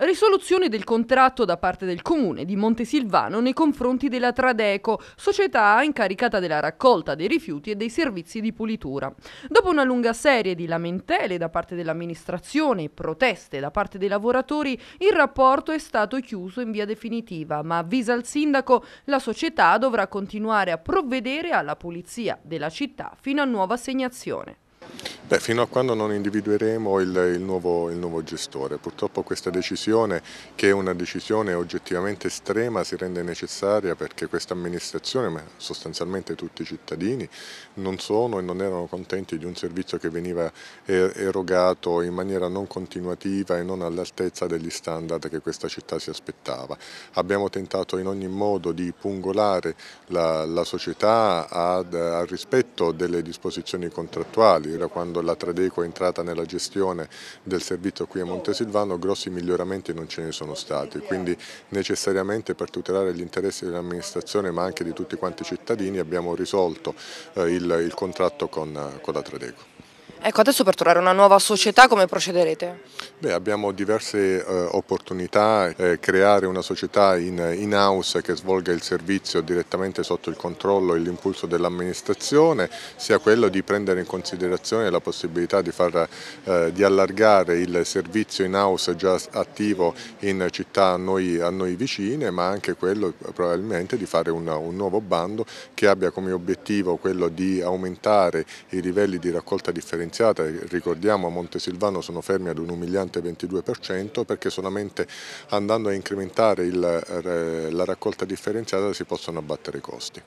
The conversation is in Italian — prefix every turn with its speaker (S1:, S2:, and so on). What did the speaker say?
S1: Risoluzione del contratto da parte del comune di Montesilvano nei confronti della Tradeco, società incaricata della raccolta dei rifiuti e dei servizi di pulitura. Dopo una lunga serie di lamentele da parte dell'amministrazione e proteste da parte dei lavoratori, il rapporto è stato chiuso in via definitiva, ma avvisa il sindaco la società dovrà continuare a provvedere alla pulizia della città fino a nuova assegnazione.
S2: Beh, fino a quando non individueremo il, il, nuovo, il, nuovo, gestore. Purtroppo questa decisione, che è una decisione oggettivamente estrema, si rende necessaria perché questa amministrazione, ma sostanzialmente tutti i cittadini, non sono e non erano contenti di un servizio che veniva eh, erogato in maniera non continuativa e non all'altezza degli standard che questa città si aspettava. Abbiamo tentato in ogni modo di pungolare la, la società ad, al rispetto delle disposizioni contrattuali, era quando quando la Tradeco è entrata nella gestione del servizio qui a Montesilvano grossi miglioramenti non ce ne sono stati, quindi necessariamente per tutelare gli interessi dell'amministrazione ma anche di tutti quanti i cittadini abbiamo risolto eh, il, il contratto con, eh, con la Tradeco.
S3: Ecco, adesso per trovare una nuova società come procederete?
S2: Beh, abbiamo diverse eh, opportunità, eh, creare una società in-house che svolga il servizio direttamente sotto il controllo e l'impulso dell'amministrazione, sia quello di prendere in considerazione la possibilità di, far, eh, di allargare il servizio in-house già attivo in città a noi, a noi, vicine, ma anche quello probabilmente di fare una, un nuovo bando che abbia come obiettivo quello di aumentare i livelli di raccolta differenziata differenziate, ricordiamo a Montesilvano sono fermi ad un umiliante 22% perché solamente andando a incrementare il, eh, la raccolta differenziata si possono abbattere i costi.